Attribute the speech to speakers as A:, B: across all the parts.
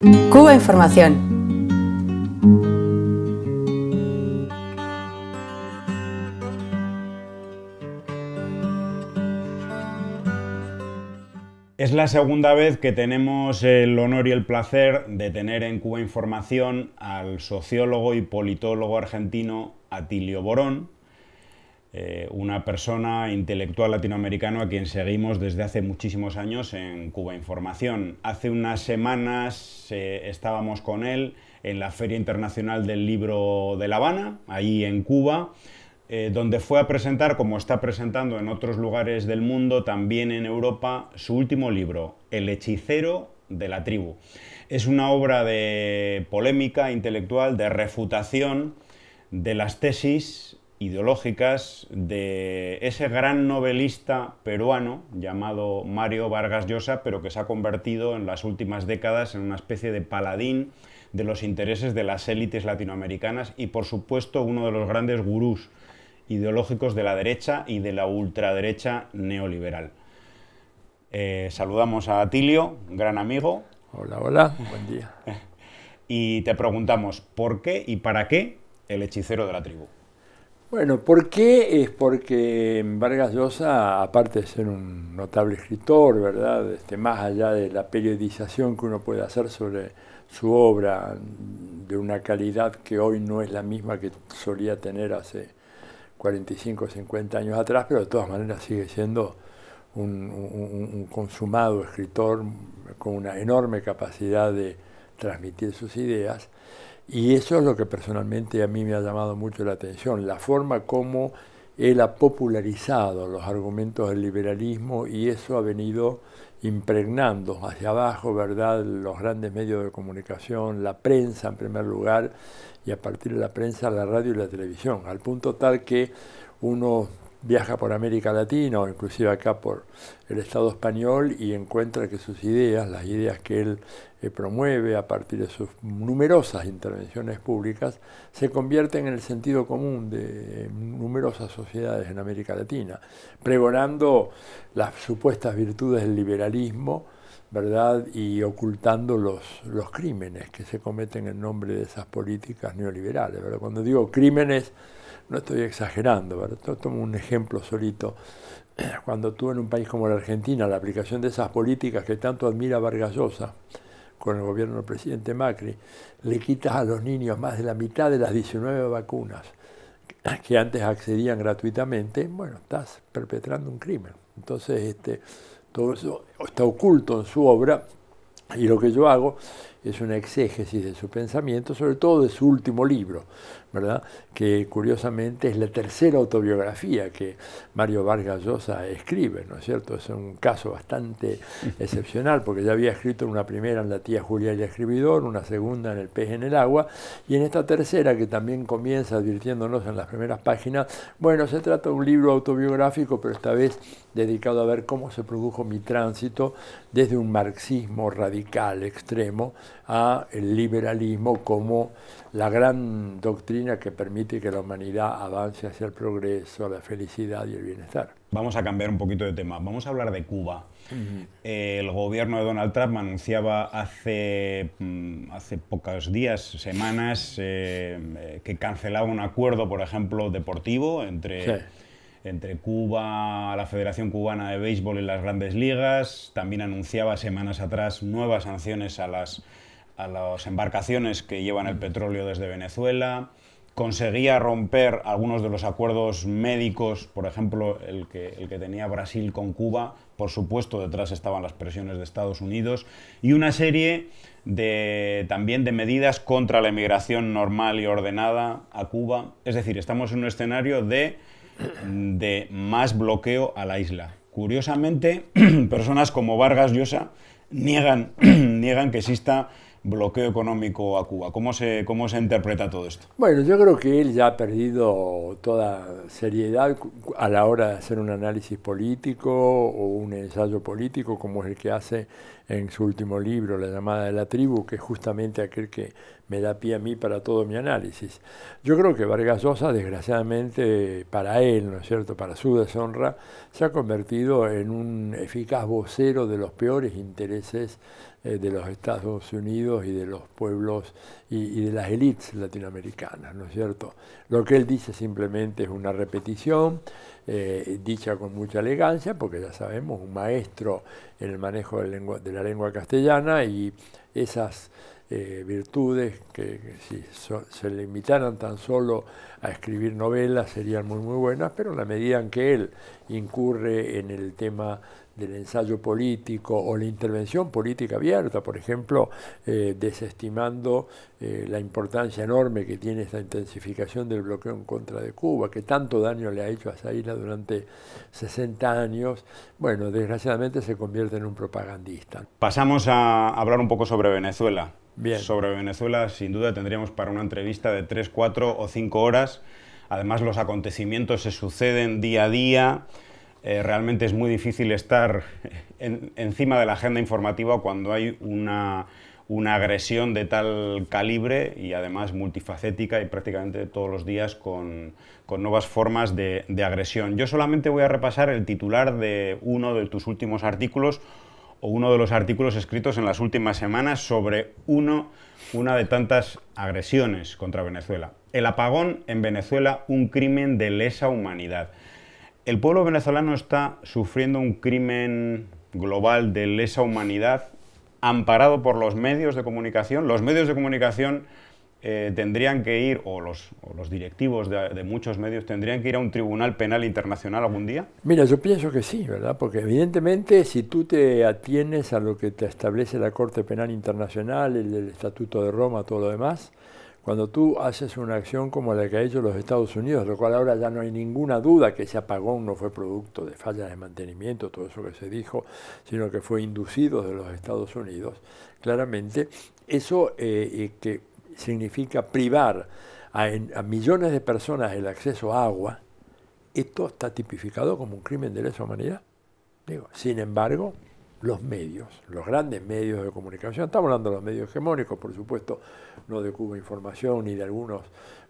A: Cuba Información. Es la segunda vez que tenemos el honor y el placer de tener en Cuba Información al sociólogo y politólogo argentino Atilio Borón, eh, una persona intelectual latinoamericana a quien seguimos desde hace muchísimos años en Cuba Información. Hace unas semanas eh, estábamos con él en la Feria Internacional del Libro de La Habana, ahí en Cuba, eh, donde fue a presentar, como está presentando en otros lugares del mundo, también en Europa, su último libro, El hechicero de la tribu. Es una obra de polémica intelectual, de refutación de las tesis ideológicas de ese gran novelista peruano llamado Mario Vargas Llosa, pero que se ha convertido en las últimas décadas en una especie de paladín de los intereses de las élites latinoamericanas y, por supuesto, uno de los grandes gurús ideológicos de la derecha y de la ultraderecha neoliberal. Eh, saludamos a Atilio, gran amigo.
B: Hola, hola, buen
A: día. y te preguntamos, ¿por qué y para qué el hechicero de la tribu?
B: Bueno, ¿por qué? Es porque Vargas Llosa, aparte de ser un notable escritor, ¿verdad? Este, más allá de la periodización que uno puede hacer sobre su obra, de una calidad que hoy no es la misma que solía tener hace 45 o 50 años atrás, pero de todas maneras sigue siendo un consumado escritor con una enorme capacidad de transmitir sus ideas. Y eso es lo que personalmente a mí me ha llamado mucho la atención, la forma como él ha popularizado los argumentos del liberalismo y eso ha venido impregnando hacia abajo, ¿verdad? Los grandes medios de comunicación, la prensa en primer lugar, y a partir de la prensa la radio y la televisión, al punto tal que uno viaja por América Latina o inclusive acá por el Estado español y encuentra que sus ideas, las ideas que él eh, promueve a partir de sus numerosas intervenciones públicas, se convierten en el sentido común de eh, numerosas sociedades en América Latina, pregonando las supuestas virtudes del liberalismo, ¿verdad? y ocultando los, los crímenes que se cometen en nombre de esas políticas neoliberales. Cuando digo crímenes, no estoy exagerando, ¿verdad? tomo un ejemplo solito. Cuando tú en un país como la Argentina, la aplicación de esas políticas que tanto admira Vargas Llosa, con el gobierno del presidente Macri, le quitas a los niños más de la mitad de las 19 vacunas que antes accedían gratuitamente, bueno, estás perpetrando un crimen. Entonces, este, todo eso está oculto en su obra y lo que yo hago es una exégesis de su pensamiento, sobre todo de su último libro, ¿verdad? que curiosamente es la tercera autobiografía que Mario Vargas Llosa escribe, ¿no es cierto? Es un caso bastante excepcional, porque ya había escrito una primera en La tía Julia y el escribidor, una segunda en El pez en el agua, y en esta tercera, que también comienza advirtiéndonos en las primeras páginas, bueno, se trata de un libro autobiográfico, pero esta vez dedicado a ver cómo se produjo mi tránsito desde un marxismo radical, extremo, a el liberalismo como la gran doctrina que permite que la humanidad
A: avance hacia el progreso, la felicidad y el bienestar. Vamos a cambiar un poquito de tema, vamos a hablar de Cuba. El gobierno de Donald Trump anunciaba hace, mm, hace pocos días, semanas, eh, eh, que cancelaba un acuerdo, por ejemplo, deportivo entre... entre Cuba, la Federación Cubana de Béisbol y las grandes ligas. También anunciaba semanas atrás nuevas sanciones a las a las embarcaciones que llevan el petróleo desde Venezuela, conseguía romper algunos de los acuerdos médicos, por ejemplo, el que, el que tenía Brasil con Cuba, por supuesto detrás estaban las presiones de Estados Unidos, y una serie también de medidas contra la emigración normal y ordenada a Cuba. Es decir, estamos en un escenario de, más bloqueo a la isla. Curiosamente, personas como Vargas Llosa niegan, niegan que exista bloqueo económico a Cuba. ¿Cómo se, ¿Cómo se interpreta todo esto? Bueno, yo creo que él ya ha perdido
B: toda seriedad a la hora de hacer un análisis político o un ensayo político, como es el que hace en su último libro, La llamada de la tribu, que es justamente aquel que me da pie a mí para todo mi análisis. Yo creo que Vargas Llosa, desgraciadamente para él, ¿no es cierto?, para su deshonra, se ha convertido en un eficaz vocero de los peores intereses eh, de los Estados Unidos y de los pueblos y, de las élites latinoamericanas, ¿no es cierto? Lo que él dice simplemente es una repetición, eh, dicha con mucha elegancia, porque ya sabemos, un maestro en el manejo de la lengua castellana y esas eh, virtudes que, si se le invitaran tan solo a escribir novelas serían muy muy buenas, pero en la medida en que él incurre en el tema del ensayo político o la intervención política abierta, por ejemplo, eh, desestimando eh, la importancia enorme que tiene esta intensificación del bloqueo en contra de Cuba, que tanto daño le ha hecho a esa isla durante 60 años, bueno, desgraciadamente se convierte en un propagandista.
A: Pasamos a hablar un poco sobre Venezuela sobre Venezuela, sin duda tendríamos para una entrevista de 3, 4 o 5 horas. Además, los acontecimientos se suceden día a día. Eh, realmente es muy difícil estar encima de la agenda informativa cuando hay una, agresión de tal calibre y además multifacética y prácticamente todos los días con, nuevas formas de, agresión. Yo solamente voy a repasar el titular de uno de tus últimos artículos, o uno de los artículos escritos en las últimas semanas sobre una de tantas agresiones contra Venezuela. El apagón en Venezuela, un crimen de lesa humanidad. El pueblo venezolano está sufriendo un crimen global de lesa humanidad amparado por los medios de comunicación. Los medios de comunicación eh, tendrían que ir, o los, directivos de, muchos medios, tendrían que ir a un tribunal penal internacional algún día?
B: Mira, yo pienso que sí, ¿verdad? Porque evidentemente si tú te atienes a lo que te establece la Corte Penal Internacional, el, Estatuto de Roma, todo lo demás, cuando tú haces una acción como la que ha hecho los Estados Unidos, lo cual ahora ya no hay ninguna duda que ese apagón no fue producto de fallas de mantenimiento, todo eso que se dijo, sino que fue inducido de los Estados Unidos, claramente, eso eh, eh, que significa privar a, millones de personas el acceso a agua, esto está tipificado como un crimen de lesa humanidad. Digo, sin embargo, los medios, los grandes medios de comunicación, estamos hablando de los medios hegemónicos, por supuesto, no de Cuba Información ni de algunos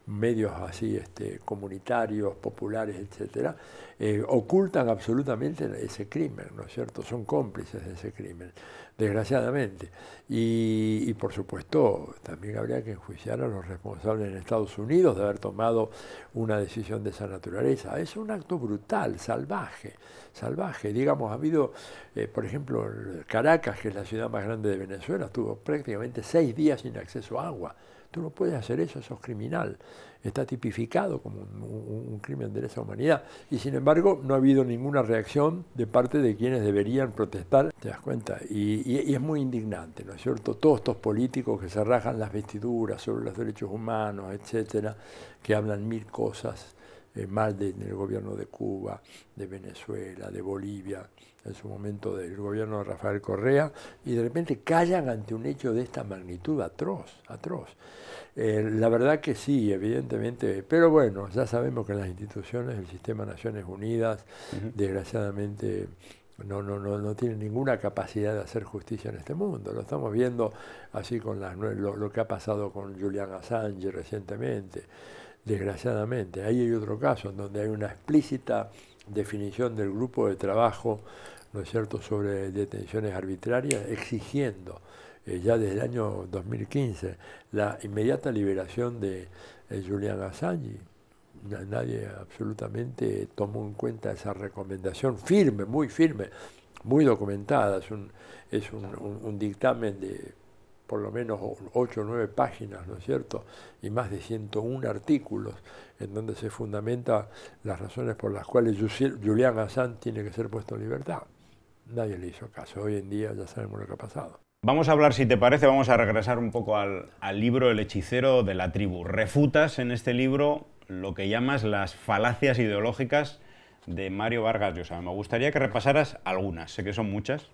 B: medios así este, comunitarios, populares, etcétera, eh, ocultan absolutamente ese crimen, ¿no es cierto? Son cómplices de ese crimen, desgraciadamente. Y, por supuesto, también habría que enjuiciar a los responsables en Estados Unidos de haber tomado una decisión de esa naturaleza. Es un acto brutal, salvaje, salvaje. Digamos, ha habido, eh, por ejemplo, Caracas, que es la ciudad más grande de Venezuela, estuvo prácticamente seis días sin acceso a agua Tú no puedes hacer eso, sos criminal. Está tipificado como un, crimen de lesa humanidad. Y sin embargo, no ha habido ninguna reacción de parte de quienes deberían protestar, te das cuenta. Y, es muy indignante, ¿no es cierto? Todos estos políticos que se rajan las vestiduras sobre los derechos humanos, etcétera, que hablan mil cosas eh, mal del gobierno de Cuba, de Venezuela, de Bolivia, en su momento del gobierno de Rafael Correa, y de repente callan ante un hecho de esta magnitud atroz, atroz. Eh, la verdad que sí, evidentemente, pero bueno, ya sabemos que las instituciones, el sistema Naciones Unidas, desgraciadamente no, no, no, no tiene ninguna capacidad de hacer justicia en este mundo. Lo estamos viendo así con las, lo, lo que ha pasado con Julian Assange recientemente desgraciadamente. Ahí hay otro caso en donde hay una explícita definición del grupo de trabajo, ¿no es cierto?, sobre detenciones arbitrarias, exigiendo eh, ya desde el año 2015 la inmediata liberación de eh, julián Julian Assange. Nadie absolutamente tomó en cuenta esa recomendación firme, muy firme, muy documentada. Es es un dictamen de por lo menos 8 o 9 páginas, ¿no es cierto? Y más de 101 artículos en donde se fundamenta las razones por las cuales Julián Assange tiene que ser puesto en libertad.
A: Nadie le hizo caso. Hoy en día ya sabemos lo que ha pasado. Vamos a hablar, si te parece, vamos a regresar un poco al, al libro El hechicero de la tribu. Refutas en este libro lo que llamas las falacias ideológicas de Mario Vargas Llosa. Me gustaría que repasaras algunas, sé que son muchas,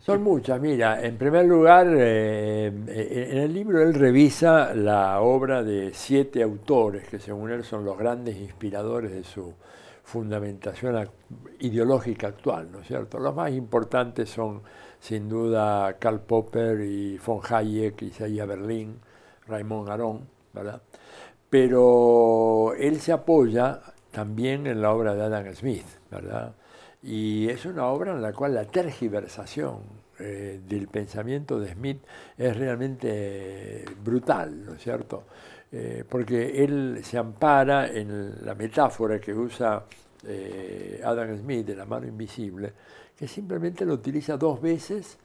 A: Son muchas, mira, en primer lugar, eh, eh, en el
B: libro él revisa la obra de siete autores que según él son los grandes inspiradores de su fundamentación ideológica actual, ¿no es cierto? Los más importantes son, sin duda, Karl Popper y von Hayek, Isaiah Berlin, Raymond Aron, ¿verdad? Pero él se apoya también en la obra de Adam Smith, ¿verdad? Y es una obra en la cual la tergiversación eh, del pensamiento de Smith es realmente brutal, ¿no es cierto? Eh, porque él se ampara en la metáfora que usa eh, Adam Smith de la mano invisible, que simplemente lo utiliza dos veces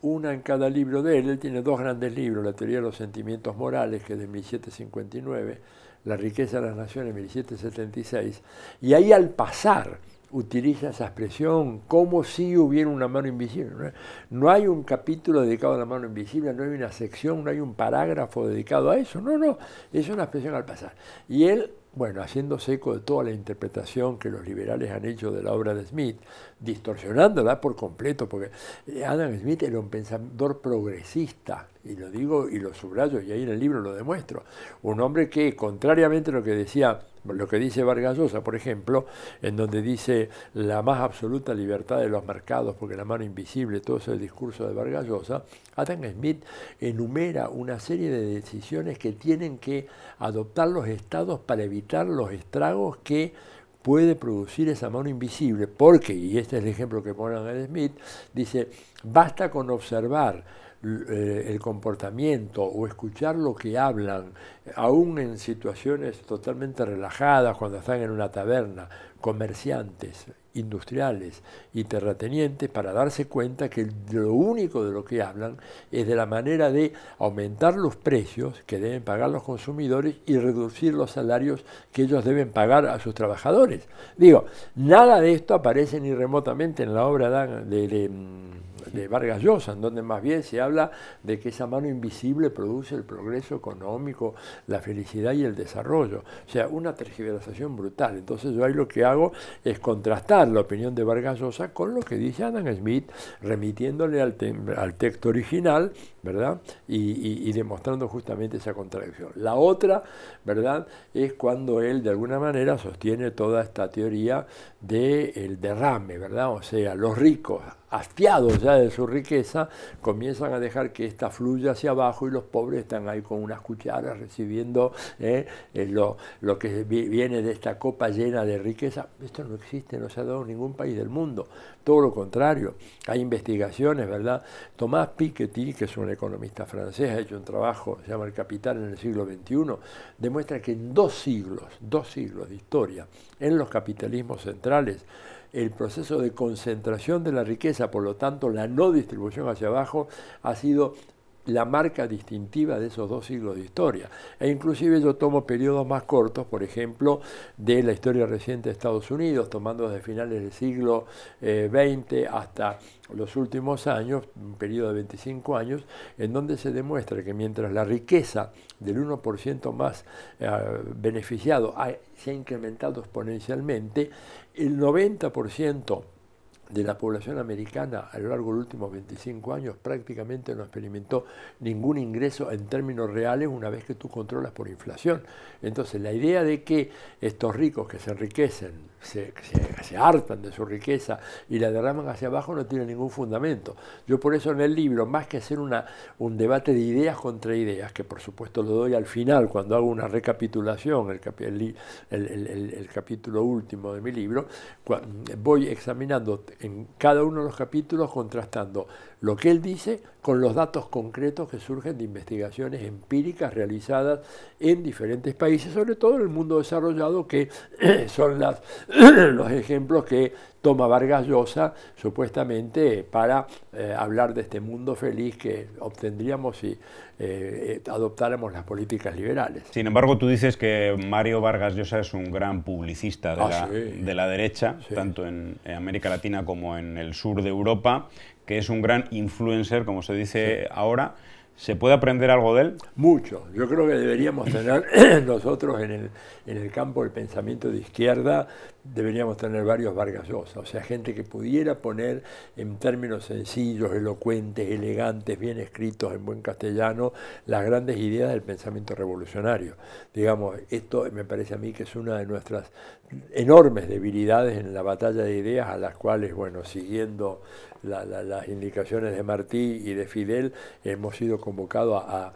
B: una en cada libro de él. Él tiene dos grandes libros, La teoría de los sentimientos morales, que es de 1759, la riqueza de las naciones, 1776, y ahí al pasar utiliza esa expresión como si hubiera una mano invisible. No hay un capítulo dedicado a la mano invisible, no hay una sección, no hay un parágrafo dedicado a eso. No, no, es una expresión al pasar. Y él bueno, haciéndose eco de toda la interpretación que los liberales han hecho de la obra de Smith, distorsionándola por completo, porque Adam Smith era un pensador progresista, y lo digo y lo subrayo, y ahí en el libro lo demuestro, un hombre que, contrariamente a lo que decía lo que dice Vargas Llosa, por ejemplo, en donde dice la más absoluta libertad de los mercados, porque la mano invisible, todo es el discurso de Vargas Llosa, Adam Smith enumera una serie de decisiones que tienen que adoptar los estados para evitar los estragos que puede producir esa mano invisible, porque, y este es el ejemplo que pone Adam Smith, dice, basta con observar eh, el comportamiento o escuchar lo que hablan, aún en situaciones totalmente relajadas, cuando están en una taberna, comerciantes, industriales y terratenientes, para darse cuenta que lo único de lo que hablan es de la manera de aumentar los precios que deben pagar los consumidores y reducir los salarios que ellos deben pagar a sus trabajadores. Digo, nada de esto aparece ni remotamente en la obra de, de mm, de Vargas Llosa, en donde más bien se habla de que esa mano invisible produce el progreso económico, la felicidad y el desarrollo. O sea, una tergiversación brutal. Entonces yo ahí lo que hago es contrastar la opinión de Vargas Llosa con lo que dice Adam Smith, remitiéndole al, texto original, ¿verdad? Y, demostrando justamente esa contradicción. La otra, ¿verdad? Es cuando él de alguna manera sostiene toda esta teoría del derrame, ¿verdad? O sea, los ricos hastiados ya de su riqueza, comienzan a dejar que esta fluya hacia abajo y los pobres están ahí con unas cucharas recibiendo eh, eh, lo, que viene de esta copa llena de riqueza. Esto no existe, no se ha dado en ningún país del mundo. Todo lo contrario, hay investigaciones, ¿verdad? Tomás Piketty, que es un economista francés, ha hecho un trabajo, se llama El Capital en el siglo XXI, demuestra que en dos siglos, dos siglos de historia, en los capitalismos centrales, el proceso de concentración de la riqueza, por lo tanto la no distribución hacia abajo, ha sido la marca distintiva de esos dos siglos de historia. E inclusive yo tomo periodos más cortos, por ejemplo, de la historia reciente de Estados Unidos, tomando desde finales del siglo XX eh, hasta los últimos años, un periodo de 25 años, en donde se demuestra que mientras la riqueza del 1% más eh, beneficiado se ha incrementado exponencialmente, el 90% de la población americana a lo largo de los últimos 25 años prácticamente no experimentó ningún ingreso en términos reales una vez que tú controlas por inflación. Entonces la idea de que estos ricos que se enriquecen se, hartan de su riqueza y la derraman hacia abajo no tiene ningún fundamento. Yo por eso en el libro, más que hacer una, un debate de ideas contra ideas, que por supuesto lo doy al final cuando hago una recapitulación, el, el capítulo último de mi libro, voy examinando en cada uno de los capítulos contrastando lo que él dice con los datos concretos que surgen de investigaciones empíricas realizadas en diferentes países, sobre todo en el mundo desarrollado, que son las, los ejemplos que toma Vargas Llosa supuestamente para eh, hablar de este mundo feliz que obtendríamos si eh, eh, adoptáramos las políticas liberales.
A: Sin embargo, tú dices que Mario Vargas Llosa es un gran publicista de, ah, la, derecha, tanto en América Latina como en el sur de Europa que es un gran influencer, como se dice ahora. ¿Se puede aprender algo de él? Mucho. Yo creo que deberíamos tener nosotros en el, en el campo del
B: pensamiento de izquierda, deberíamos tener varios Vargas Llosa, o sea, gente que pudiera poner en términos sencillos, elocuentes, elegantes, bien escritos, en buen castellano, las grandes ideas del pensamiento revolucionario. Digamos, esto me parece a mí que es una de nuestras enormes debilidades en la batalla de ideas a las cuales, bueno, siguiendo las indicaciones de Martí y de Fidel, hemos sido convocados a,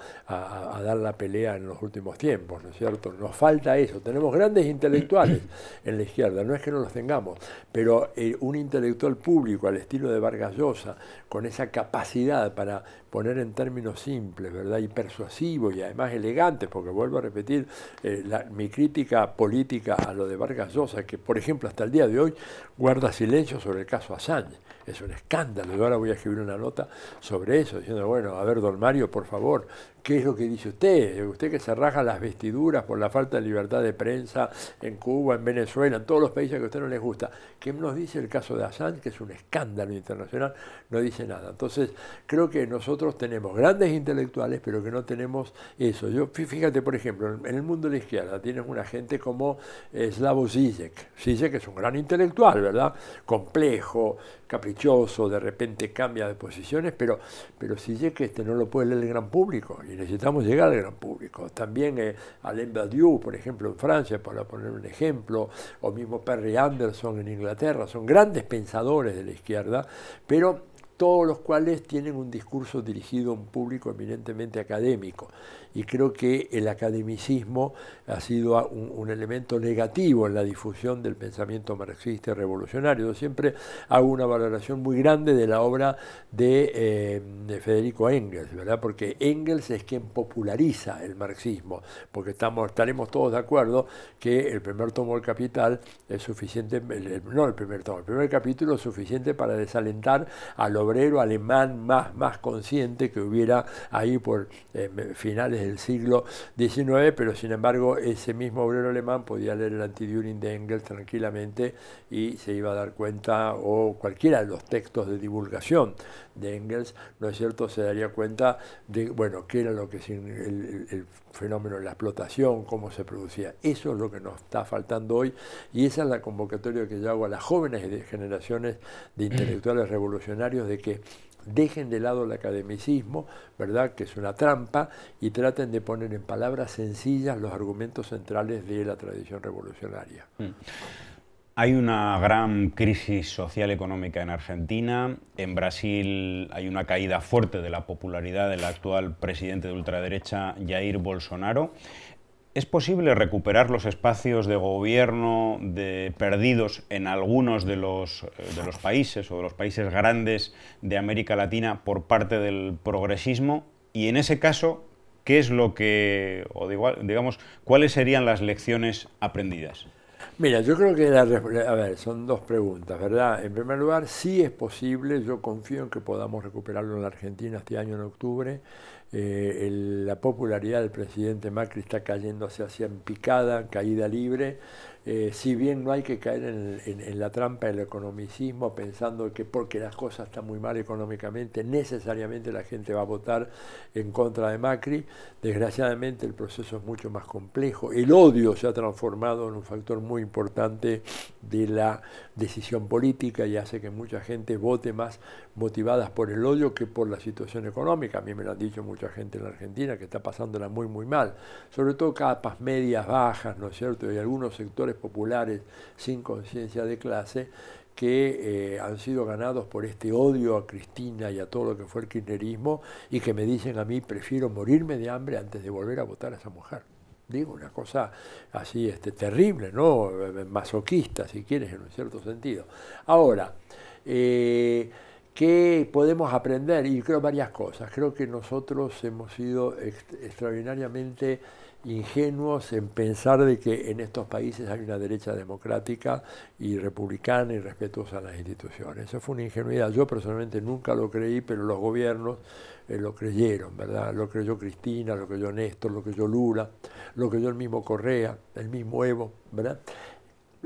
B: dar la pelea en los últimos tiempos, ¿no es cierto? Nos falta eso. Tenemos grandes intelectuales en la izquierda, no es que no los tengamos, pero eh, un intelectual público al estilo de Vargas Llosa, con esa capacidad para poner en términos simples, ¿verdad? Y persuasivo y además elegante, porque vuelvo a repetir eh, mi crítica política a lo de Vargas Llosa, que por ejemplo hasta el día de hoy guarda silencio sobre el caso Assange es un escándalo. Yo ahora voy a escribir una nota sobre eso, diciendo, bueno, a ver, don Mario, por favor, ¿Qué es lo que dice usted? Usted que se raja las vestiduras por la falta de libertad de prensa en Cuba, en Venezuela, en todos los países que a usted no les gusta. ¿Qué nos dice el caso de Assange, que es un escándalo internacional? No dice nada. Entonces, creo que nosotros tenemos grandes intelectuales, pero que no tenemos eso. Yo, fíjate, por ejemplo, en el mundo de la izquierda tienes una gente como eh, Slavoj Zizek. Zizek es un gran intelectual, ¿verdad? Complejo, caprichoso, de repente cambia de posiciones, pero, pero Zizek este, no lo puede leer el gran público necesitamos llegar al gran público. También eh, Alain Badiou, por ejemplo, en Francia, para poner un ejemplo, o mismo Perry Anderson en Inglaterra, son grandes pensadores de la izquierda, pero todos los cuales tienen un discurso dirigido a un público eminentemente académico y creo que el academicismo ha sido un, elemento negativo en la difusión del pensamiento marxista y revolucionario. siempre hago una valoración muy grande de la obra eh, de, Federico Engels, ¿verdad? Porque Engels es quien populariza el marxismo, porque estamos, estaremos todos de acuerdo que el primer tomo del Capital es suficiente, no el primer tomo, el primer capítulo es suficiente para desalentar al obrero alemán más, más consciente que hubiera ahí por eh, finales de del siglo XIX, pero sin embargo ese mismo obrero alemán podía leer el Antiduring de Engels tranquilamente y se iba a dar cuenta, o cualquiera de los textos de divulgación de Engels, ¿no es cierto?, se daría cuenta de, bueno, qué era lo que el, el fenómeno de la explotación, cómo se producía. Eso es lo que nos está faltando hoy y esa es la convocatoria que yo hago a las jóvenes generaciones de intelectuales revolucionarios de que dejen de lado el academicismo, ¿verdad? que es una trampa, y traten de poner en palabras sencillas los argumentos centrales de la tradición revolucionaria.
A: Mm. Hay una gran crisis social económica en Argentina. En Brasil hay una caída fuerte de la popularidad del actual presidente de ultraderecha Jair Bolsonaro. ¿Es posible recuperar los espacios de gobierno perdidos en algunos eh, de los, países o de los países grandes de América Latina por parte del progresismo? Y en ese caso, ¿qué es lo que, o digamos, cuáles serían las lecciones aprendidas?
B: Mira, yo creo que a ver, son dos preguntas, ¿verdad? En primer lugar, sí es posible, yo confío en que podamos recuperarlo en la Argentina este año en octubre eh, la popularidad del presidente Macri está cayendo hacia en picada, caída libre. Eh, si bien no hay que caer en, la trampa del economicismo pensando que porque las cosas están muy mal económicamente, necesariamente la gente va a votar en contra de Macri. Desgraciadamente el proceso es mucho más complejo. El odio se ha transformado en un factor muy importante de la decisión política y hace que mucha gente vote más motivadas por el odio que por la situación económica. A mí me lo han dicho mucha gente en la Argentina que está pasándola muy, muy mal. Sobre todo capas medias, bajas, ¿no es cierto? Y algunos sectores populares sin conciencia de clase que eh, han sido ganados por este odio a Cristina y a todo lo que fue el kirchnerismo y que me dicen a mí prefiero morirme de hambre antes de volver a votar a esa mujer. Digo, una cosa así este, terrible, ¿no? Eh, eh, masoquista, si quieres, en un cierto sentido. Ahora, ¿Qué podemos aprender? Y creo varias cosas. Creo que nosotros hemos sido extraordinariamente ingenuos en pensar de que en estos países hay una derecha democrática y republicana y respetuosa a las instituciones. Eso fue una ingenuidad. Yo personalmente nunca lo creí, pero los gobiernos eh, lo creyeron, ¿verdad? Lo creyó Cristina, lo creyó Néstor, lo creyó Lula, lo creyó el mismo Correa, el mismo Evo, ¿verdad?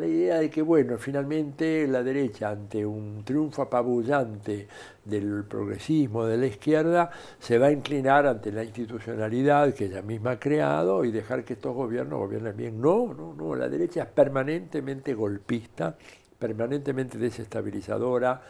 B: la idea de que, bueno, finalmente la derecha, ante un triunfo apabullante del progresismo de la izquierda, se va a inclinar ante la institucionalidad que ella misma ha creado y dejar que estos gobiernos gobiernen bien. No, no, no, la derecha es permanentemente golpista, permanentemente desestabilizadora,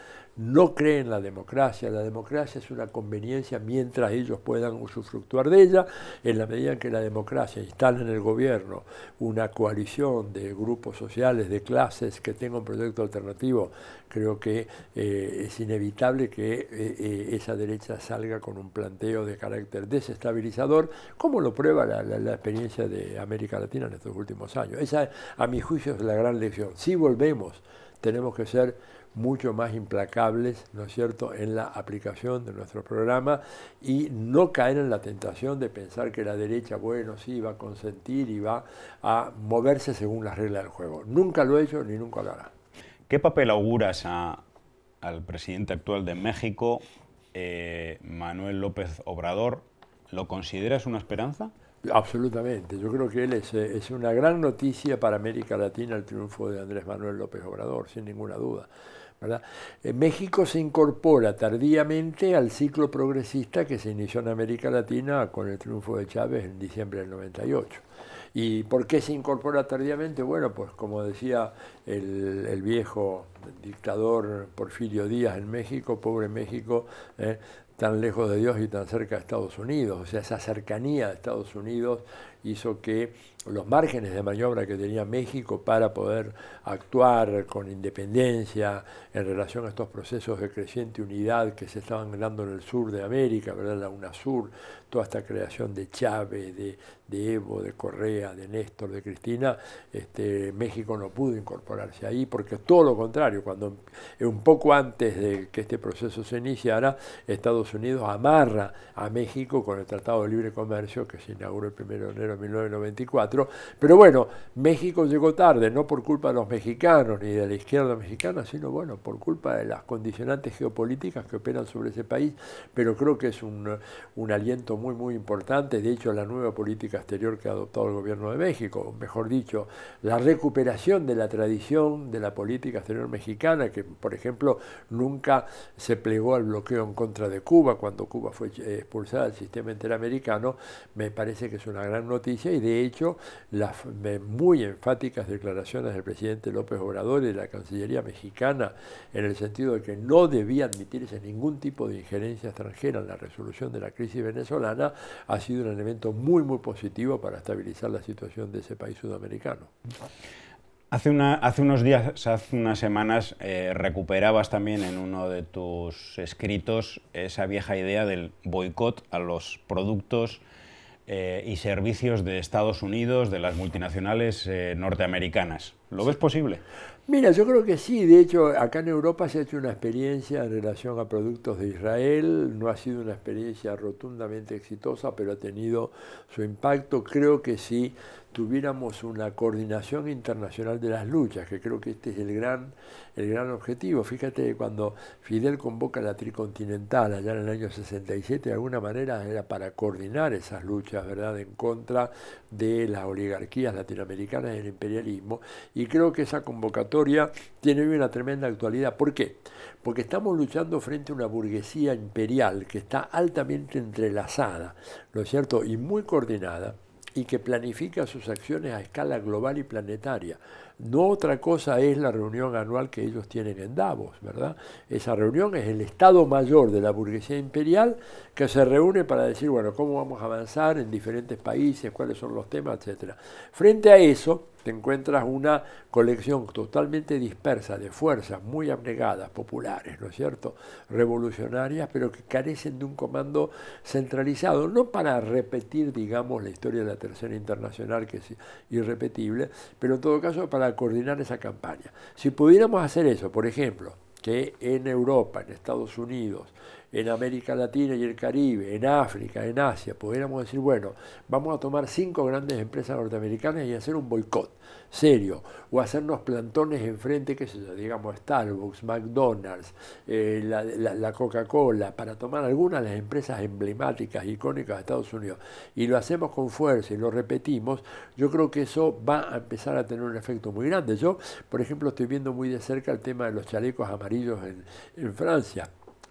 B: no creen en la democracia. La democracia es una conveniencia mientras ellos puedan usufructuar de ella. En la medida en que la democracia instala en el gobierno una coalición de grupos sociales, de clases que tenga un proyecto alternativo, creo que eh, es inevitable que eh, eh, esa derecha salga con un planteo de carácter desestabilizador, como lo prueba la, la experiencia de América Latina en estos últimos años. Esa, a mi juicio, es la gran lección. Si volvemos, tenemos que ser mucho más implacables, ¿no es cierto?, en la aplicación de nuestro programa y no caer en la tentación de pensar que la derecha, bueno, sí, va a consentir y va a moverse según las reglas del juego. Nunca lo he hecho ni nunca lo hará.
A: ¿Qué papel auguras al presidente actual de México, eh, Manuel López Obrador? ¿Lo consideras una esperanza? Absolutamente. Yo creo que él es, eh, es, una gran noticia para América Latina
B: el triunfo de Andrés Manuel López Obrador, sin ninguna duda. Eh, México se incorpora tardíamente al ciclo progresista que se inició en América Latina con el triunfo de Chávez en diciembre del 98. ¿Y por qué se incorpora tardíamente? Bueno, pues como decía el, viejo dictador Porfirio Díaz en México, pobre México, ¿eh? tan lejos de Dios y tan cerca de Estados Unidos. O sea, esa cercanía de Estados Unidos hizo que los márgenes de maniobra que tenía México para poder actuar con independencia en relación a estos procesos de creciente unidad que se estaban dando en el sur de América, ¿verdad? la UNASUR, toda esta creación de Chávez, de, Evo, de Correa, de Néstor, de Cristina, este, México no pudo incorporarse ahí porque todo lo contrario, cuando eh, un poco antes de que este proceso se iniciara, Estados Unidos amarra a México con el Tratado de Libre Comercio que se inauguró el 1 de enero de 1994 pero bueno, México llegó tarde, no por culpa de los mexicanos ni de la izquierda mexicana, sino bueno, por culpa de las condicionantes geopolíticas que operan sobre ese país. Pero creo que es un, un aliento muy, muy importante. De hecho, la nueva política exterior que ha adoptado el gobierno de México, mejor dicho, la recuperación de la tradición de la política exterior mexicana, que por ejemplo nunca se plegó al bloqueo en contra de Cuba cuando Cuba fue eh, expulsada del sistema interamericano, me parece que es una gran noticia y de hecho las muy enfáticas declaraciones del presidente López Obrador y de la Cancillería mexicana en el sentido de que no debía admitirse ningún tipo de injerencia extranjera en la resolución de la crisis venezolana, ha sido un elemento muy, muy positivo para estabilizar la situación de ese país sudamericano.
A: Hace, unos días, hace unas semanas, eh, recuperabas también en uno de tus escritos esa vieja idea del boicot a los productos eh, y servicios de Estados Unidos, de las multinacionales eh, norteamericanas. ¿Lo ves posible?
B: Mira, yo creo que sí. De hecho, acá en Europa se ha hecho una experiencia en relación a productos de Israel. No ha sido una experiencia rotundamente exitosa, pero ha tenido su impacto. Creo que si tuviéramos una coordinación internacional de las luchas, que creo que este es el gran, el gran objetivo. Fíjate, cuando Fidel convoca la tricontinental allá en el año 67, de alguna manera era para coordinar esas luchas, ¿verdad?, en contra de las oligarquías latinoamericanas y el imperialismo. Y creo que esa convocatoria tiene una tremenda actualidad. ¿Por qué? Porque estamos luchando frente a una burguesía imperial que está altamente entrelazada, ¿no es cierto?, y muy coordinada, y que planifica sus acciones a escala global y planetaria. No otra cosa es la reunión anual que ellos tienen en Davos, ¿verdad? Esa reunión es el Estado Mayor de la burguesía imperial que se reúne para decir, bueno, cómo vamos a avanzar en diferentes países, cuáles son los temas, etcétera. Frente a eso, te encuentras una colección totalmente dispersa de fuerzas muy abnegadas, populares, ¿no es cierto?, revolucionarias, pero que carecen de un comando centralizado, no para repetir, digamos, la historia de la Tercera Internacional, que es irrepetible, pero en todo caso para coordinar esa campaña. Si pudiéramos hacer eso, por ejemplo, que en Europa, en Estados Unidos, en América Latina y el Caribe, en África, en Asia, pudiéramos decir, bueno, vamos a tomar cinco grandes empresas norteamericanas y hacer un boicot serio, o hacernos plantones enfrente, qué sé digamos Starbucks, McDonald's, eh, la, Coca-Cola, para tomar algunas de las empresas emblemáticas, icónicas de Estados Unidos, y lo hacemos con fuerza y lo repetimos, yo creo que eso va a empezar a tener un efecto muy grande. Yo, por ejemplo, estoy viendo muy de cerca el tema de los chalecos amarillos en Francia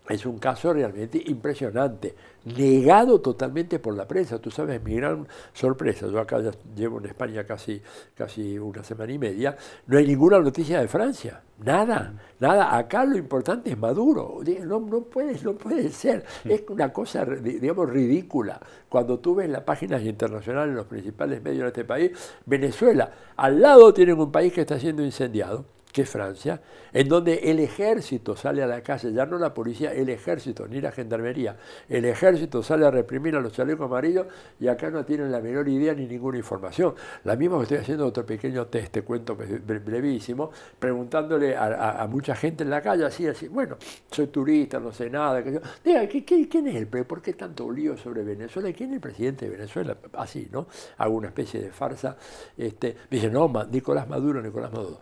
B: es un caso realmente impresionante, negado totalmente por la prensa. Tú sabes, mi gran sorpresa, yo acá llevo en España casi, casi una semana y media, no hay ninguna noticia de Francia, nada, mm. nada. Acá lo importante es Maduro, no, no, puede, no puede ser. Mm. Es una cosa, digamos, ridícula. Cuando tú ves las páginas internacionales los principales medios de este país, Venezuela, al lado tienen un país que está siendo incendiado que es Francia, en donde el ejército sale a la calle, ya no la policía, el ejército, ni la gendarmería, el ejército sale a reprimir a los chalecos amarillos y acá no tienen la menor idea ni ninguna información. La misma que estoy haciendo otro pequeño test, te cuento brevísimo, preguntándole a, mucha gente en la calle, así, así, bueno, soy turista, no sé nada, que diga, quién es el, por qué tanto lío sobre Venezuela? ¿Y quién es el presidente de Venezuela? Así, ¿no? Hago una especie de farsa. Este, dice, no, Nicolás Maduro, Nicolás Maduro.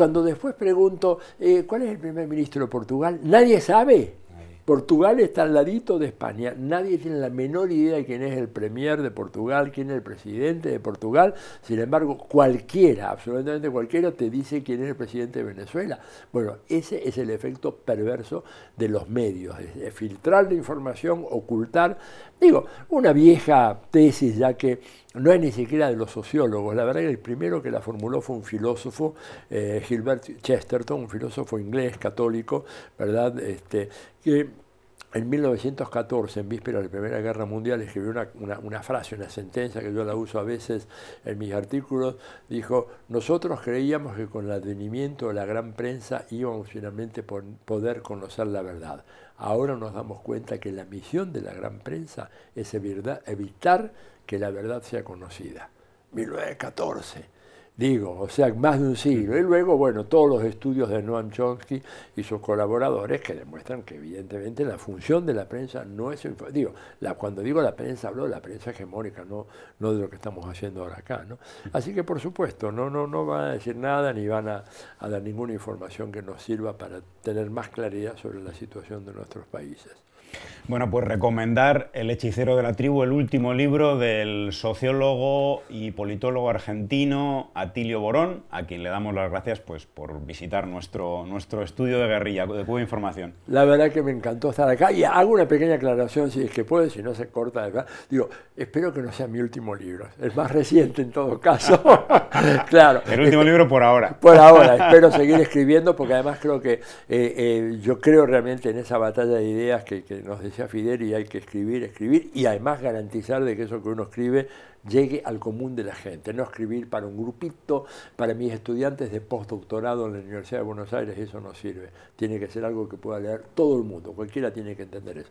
B: Cuando después pregunto, eh, ¿cuál es el primer ministro de Portugal? Nadie sabe. Portugal está al ladito de España. Nadie tiene la menor idea de quién es el premier de Portugal, quién es el presidente de Portugal. Sin embargo, cualquiera, absolutamente cualquiera, te dice quién es el presidente de Venezuela. Bueno, ese es el efecto perverso de los medios, filtrar la información, ocultar Digo, una vieja tesis ya que no es ni siquiera de los sociólogos, la verdad que el primero que la formuló fue un filósofo, eh, Gilbert Chesterton, un filósofo inglés católico, ¿verdad? Este, que en 1914, en víspera de la Primera Guerra Mundial, escribió una, una, frase, una sentencia que yo la uso a veces en mis artículos. Dijo, nosotros creíamos que con el advenimiento de la gran prensa íbamos finalmente a poder conocer la verdad. Ahora nos damos cuenta que la misión de la gran prensa es evitar que la verdad sea conocida. 1914 digo, o sea, más de un siglo. Y luego, bueno, todos los estudios de Noam Chomsky y sus colaboradores que demuestran que evidentemente la función de la prensa no es... Digo, cuando digo la prensa, hablo de la prensa hegemónica, no, no de lo que estamos haciendo ahora acá. ¿no? Así que, por supuesto, no, no, no van a decir nada ni van a, dar ninguna información que nos sirva para tener más claridad sobre la situación de
A: nuestros países. Bueno, pues recomendar El hechicero de la tribu, el último libro del sociólogo y politólogo argentino Atilio Borón, a quien le damos las gracias pues, por visitar nuestro, nuestro estudio de guerrilla de Cuba Información.
B: La verdad que me encantó estar acá y hago una pequeña aclaración, si es que puede, si no se corta, Digo, espero que no sea mi último libro, el más reciente en todo caso.
A: claro. El último libro por ahora. Por ahora, espero seguir
B: escribiendo porque además creo que eh, eh, yo creo realmente en esa batalla de ideas que, que nos decía Fidel y hay que escribir, escribir y además garantizar de que eso que uno escribe llegue al común de la gente, no escribir para un grupito, para mis estudiantes de postdoctorado en la Universidad de Buenos Aires, eso no sirve. Tiene que ser algo que pueda leer todo el mundo, cualquiera tiene que entender eso.